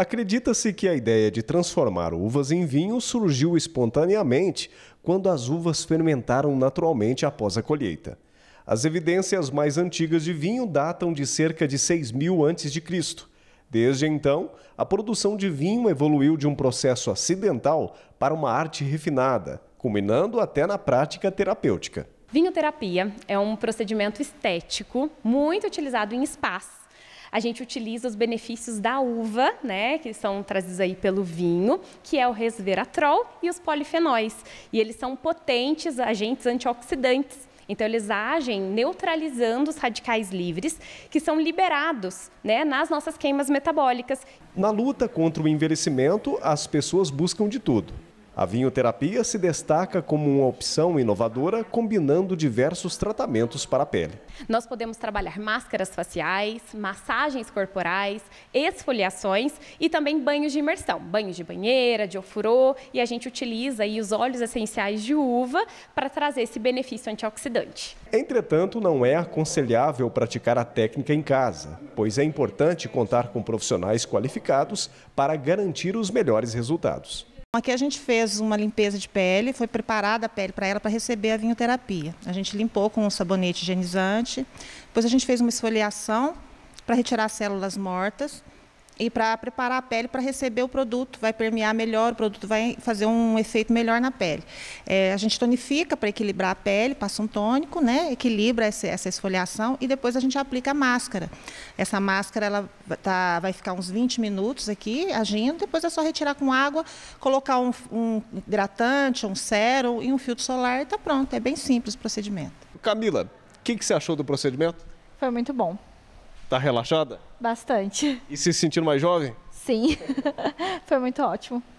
Acredita-se que a ideia de transformar uvas em vinho surgiu espontaneamente quando as uvas fermentaram naturalmente após a colheita. As evidências mais antigas de vinho datam de cerca de 6000 a.C. Desde então, a produção de vinho evoluiu de um processo acidental para uma arte refinada, culminando até na prática terapêutica. Vinhoterapia é um procedimento estético muito utilizado em spas a gente utiliza os benefícios da uva, né, que são trazidos aí pelo vinho, que é o resveratrol e os polifenóis. E eles são potentes agentes antioxidantes. Então, eles agem neutralizando os radicais livres que são liberados né, nas nossas queimas metabólicas. Na luta contra o envelhecimento, as pessoas buscam de tudo a vinhoterapia se destaca como uma opção inovadora, combinando diversos tratamentos para a pele. Nós podemos trabalhar máscaras faciais, massagens corporais, esfoliações e também banhos de imersão, banhos de banheira, de ofurô, e a gente utiliza aí os óleos essenciais de uva para trazer esse benefício antioxidante. Entretanto, não é aconselhável praticar a técnica em casa, pois é importante contar com profissionais qualificados para garantir os melhores resultados. Aqui a gente fez uma limpeza de pele, foi preparada a pele para ela para receber a vinhoterapia. A gente limpou com um sabonete higienizante, depois a gente fez uma esfoliação para retirar células mortas e para preparar a pele para receber o produto, vai permear melhor, o produto vai fazer um efeito melhor na pele. É, a gente tonifica para equilibrar a pele, passa um tônico, né? equilibra essa, essa esfoliação e depois a gente aplica a máscara. Essa máscara ela tá, vai ficar uns 20 minutos aqui agindo, depois é só retirar com água, colocar um, um hidratante, um sérum e um filtro solar e está pronto. É bem simples o procedimento. Camila, o que, que você achou do procedimento? Foi muito bom. Tá relaxada? Bastante. E se sentindo mais jovem? Sim. Foi muito ótimo.